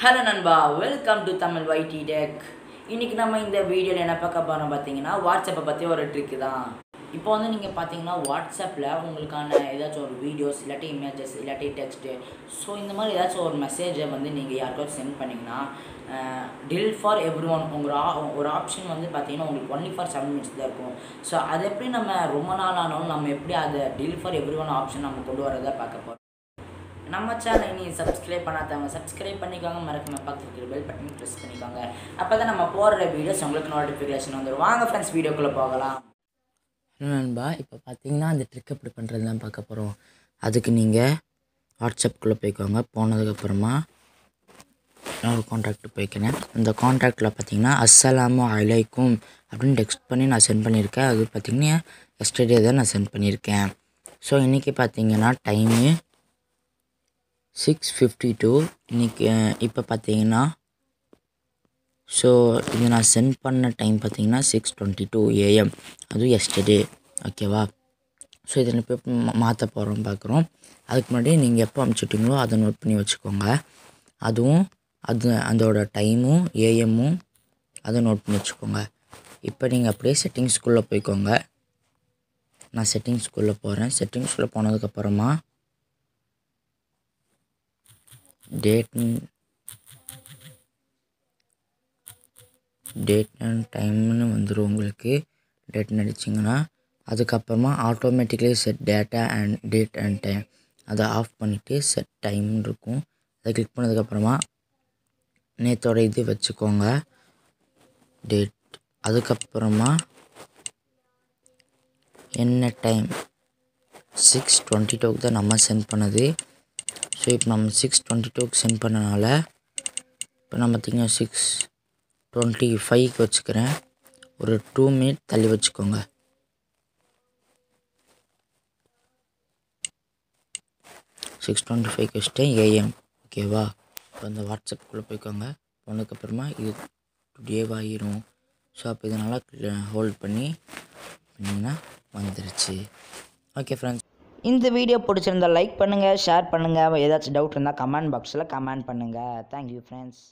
hello நண்பா welcome to Tamil வைடி tech இன்றைக்கி நம்ம இந்த வீடியோவில் என்ன பார்க்க போகிறோம் பார்த்தீங்கன்னா வாட்ஸ்அப்பை பற்றி ஒரு ட்ரிக்கு தான் இப்போ வந்து நீங்கள் பார்த்தீங்கன்னா வாட்ஸ்அப்பில் உங்களுக்கான ஏதாச்சும் ஒரு வீடியோஸ் இல்லாட்டி இமேஜஸ் இல்லாட்டி டெக்ஸ்ட்டு ஸோ இந்த மாதிரி ஏதாச்சும் ஒரு மெசேஜை வந்து நீங்கள் யாருக்காச்சும் சென்ட் பண்ணிங்கன்னா டில் ஃபார் எவ்ரி ஒன் உங்கள் ஒரு ஆப்ஷன் வந்து பார்த்தீங்கன்னா உங்களுக்கு ஒன்லி ஃபார் செவன் மினிட்ஸ் தான் இருக்கும் ஸோ அது எப்படி நம்ம ரொம்ப நாள் ஆனாலும் நம்ம எப்படி அதை டில் ஃபார் எவ்ரி ஒன் ஆப்ஷன் நம்ம கொண்டு வரதை பார்க்க போகிறோம் நம்ம சேனல் நீ சப்ஸ்கிரைப் பண்ணாதவங்க சப்ஸ்கிரைப் பண்ணிக்கோங்க மறக்காம பார்த்துருக்கிற பெல் பட்டன் ப்ரெஸ் பண்ணிக்கோங்க அப்போ தான் நம்ம போடுற வீடியோஸ் உங்களுக்கு நோட்டிஃபிகேஷன் வந்துடும் வாங்க ஃப்ரெண்ட்ஸ் வீடியோக்குள்ளே போகலாம் நண்பா இப்போ பார்த்தீங்கன்னா அந்த ட்ரிக் எப்படி பண்ணுறது தான் பார்க்க போகிறோம் அதுக்கு நீங்கள் வாட்ஸ்அப்குள்ளே போய்க்கோங்க போனதுக்கப்புறமா நான் ஒரு காண்டாக்ட் போய்க்கிறேன் அந்த காண்டாக்டில் பார்த்தீங்கன்னா அஸ்ஸலாமு அலைக்கும் அப்படின்னு டெக்ஸ்ட் பண்ணி நான் சென்ட் பண்ணியிருக்கேன் அது பார்த்திங்கன்னா எஸ்டர்டே தான் நான் சென்ட் பண்ணியிருக்கேன் ஸோ இன்றைக்கி பார்த்தீங்கன்னா டைமு சிக்ஸ் ஃபிஃப்டி டூ இன்றைக்கி இப்போ பார்த்தீங்கன்னா ஸோ இது நான் சென்ட் பண்ண டைம் பார்த்தீங்கன்னா சிக்ஸ் டுவெண்ட்டி டூ ஏஎம் அதுவும் எஸ்டர்டே ஓகேவா ஸோ இதை இப்போ மாற்ற போகிறோம் பார்க்குறோம் அதுக்கு முன்னாடி நீங்கள் எப்போ அமுச்சுட்டிங்களோ அதை நோட் பண்ணி வச்சுக்கோங்க அதுவும் அது அதோட டைமும் ஏஎம்மும் அதை நோட் பண்ணி வச்சுக்கோங்க இப்போ நீங்கள் அப்படியே செட்டிங்ஸ்குள்ளே போய்க்கோங்க நான் செட்டிங்ஸ்குள்ளே போகிறேன் செட்டிங்ஸ்குள்ளே போனதுக்கப்புறமா டேட் டேட் அண்ட் டைம்னு வந்துடும் உங்களுக்கு டேட் நடிச்சிங்கன்னா அதுக்கப்புறமா automatically set data and date and time அதை ஆஃப் பண்ணிவிட்டு செட் டைம்னு இருக்கும் அதை கிளிக் பண்ணதுக்கப்புறமா நேற்றோட இது வச்சுக்கோங்க டேட் அதுக்கப்புறமா என்ன டைம் சிக்ஸ் டுவெண்ட்டி டூக்கு தான் நம்ம சென்ட் பண்ணது ஸோ இப்போ நம்ம சிக்ஸ் டுவெண்ட்டி டூக்கு சென்ட் பண்ணனால இப்போ நான் பார்த்திங்கன்னா சிக்ஸ் டுவெண்ட்டி ஃபைவ்க்கு வச்சுக்கிறேன் ஒரு டூ மினிட் தள்ளி வச்சுக்கோங்க சிக்ஸ் டுவெண்ட்டி ஃபைவ் வச்சுட்டேன் ஏஎம் ஓகேவா இப்போ அந்த வாட்ஸ்அப்புக்குள்ளே போய்க்கோங்க போனதுக்கப்புறமா இது டேவ் ஆகிரும் ஸோ அப்போ இதனால் ஹோல்ட் பண்ணி பண்ணிங்கன்னா வந்துருச்சு ஓகே ஃப்ரெண்ட்ஸ் இந்த வீடியோ பிடிச்சிருந்தால் லைக் பண்ணுங்கள் ஷேர் பண்ணுங்கள் ஏதாச்சும் டவுட் இருந்தால் கமெண்ட் பாக்ஸில் கமெண்ட் பண்ணுங்கள் தேங்க்யூ ஃப்ரெண்ட்ஸ்